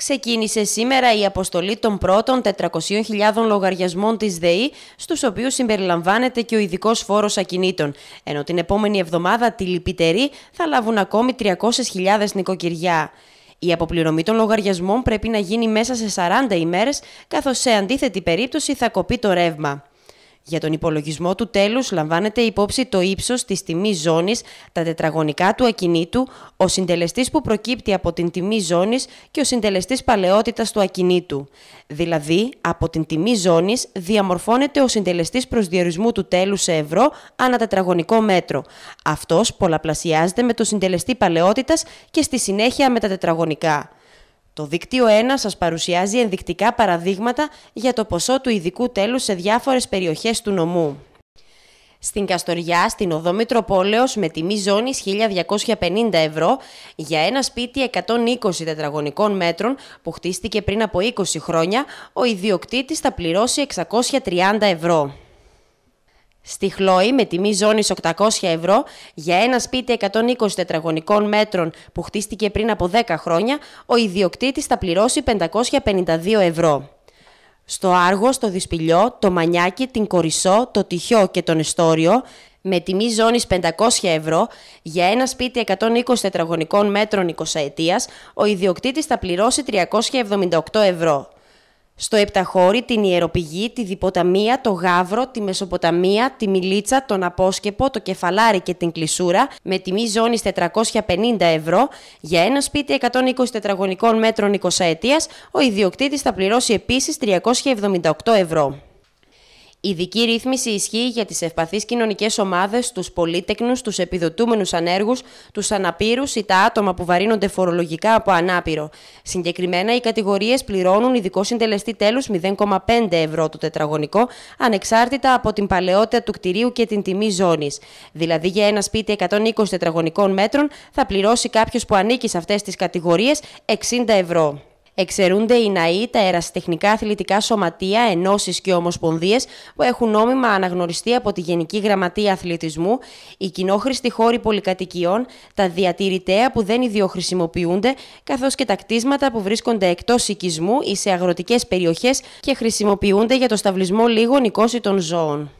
ξεκίνησε σήμερα η αποστολή των πρώτων 400.000 λογαριασμών της ΔΕΗ, στους οποίους συμπεριλαμβάνεται και ο ειδικός φόρος ακινήτων, ενώ την επόμενη εβδομάδα τη λυπητερή θα λάβουν ακόμη 300.000 νοικοκυριά. Η αποπληρωμή των λογαριασμών πρέπει να γίνει μέσα σε 40 ημέρες, καθώς σε αντίθετη περίπτωση θα κοπεί το ρεύμα. Για τον υπολογισμό του τέλους λαμβάνεται υπόψη το ύψος της τιμής ζώνης, τα τετραγωνικά του ακινήτου, ο συντελεστής που προκύπτει από την τιμή ζώνης και ο συντελεστής παλαιότητας του ακινήτου. Δηλαδή, από την τιμή ζώνης διαμορφώνεται ο συντελεστής προσδιορισμού του τέλους σε ευρώ ανά τετραγωνικό μέτρο. Αυτός πολλαπλασιάζεται με το συντελεστή παλαιότητας και στη συνέχεια με τα τετραγωνικά. Το δίκτυο 1 σας παρουσιάζει ενδεικτικά παραδείγματα για το ποσό του ειδικού τέλους σε διάφορες περιοχές του νομού. Στην Καστοριά, στην οδό Μητροπόλεως, με τιμή ζώνης 1.250 ευρώ για ένα σπίτι 120 τετραγωνικών μέτρων που χτίστηκε πριν από 20 χρόνια, ο ιδιοκτήτης θα πληρώσει 630 ευρώ. Στη Χλόη, με τιμή ζώνης 800 ευρώ, για ένα σπίτι 120 τετραγωνικών μέτρων που χτίστηκε πριν από 10 χρόνια, ο ιδιοκτήτης θα πληρώσει 552 ευρώ. Στο Άργο, στο Δυσπηλιό, το Μανιάκι, την Κορισό, το Τυχιό και τον Νεστόριο, με τιμή ζώνης 500 ευρώ, για ένα σπίτι 120 τετραγωνικών μέτρων 20 ετίας, ο ιδιοκτήτης θα πληρώσει 378 ευρώ στο Επταχώρι, την Ιεροπηγή, τη Διποταμία, το Γάβρο, τη Μεσοποταμία, τη Μιλίτσα, τον Απόσκεπο, το Κεφαλάρι και την Κλεισούρα με τιμή ζώνης 450 ευρώ για ένα σπίτι 120 τετραγωνικών μέτρων 20 ετίας, ο ιδιοκτήτης θα πληρώσει επίσης 378 ευρώ. Η Ειδική ρύθμιση ισχύει για τις ευπαθείς κοινωνικές ομάδες, τους πολίτεκνους, τους επιδοτούμενους ανέργους, τους αναπήρους ή τα άτομα που βαρύνονται φορολογικά από ανάπηρο. Συγκεκριμένα, οι κατηγορίες πληρώνουν ειδικό συντελεστή τέλους 0,5 ευρώ το τετραγωνικό, ανεξάρτητα από την παλαιότητα του κτηρίου και την τιμή ζώνης. Δηλαδή, για ένα σπίτι 120 τετραγωνικών μέτρων θα πληρώσει κάποιος που ανήκει σε αυτές τις κατηγορίες 60 ευρώ. Εξαιρούνται οι ναοί, τα ερασιτεχνικά αθλητικά σωματεία, ενώσεις και ομοσπονδίες που έχουν νόμιμα αναγνωριστεί από τη Γενική Γραμματεία Αθλητισμού, οι κοινόχρηστοι χώροι πολυκατοικιών, τα διατηρητέα που δεν ιδιοχρησιμοποιούνται, καθώς και τα κτίσματα που βρίσκονται εκτός οικισμού ή σε αγροτικές περιοχές και χρησιμοποιούνται για το σταυλισμό λίγων οικόσιτων ζώων.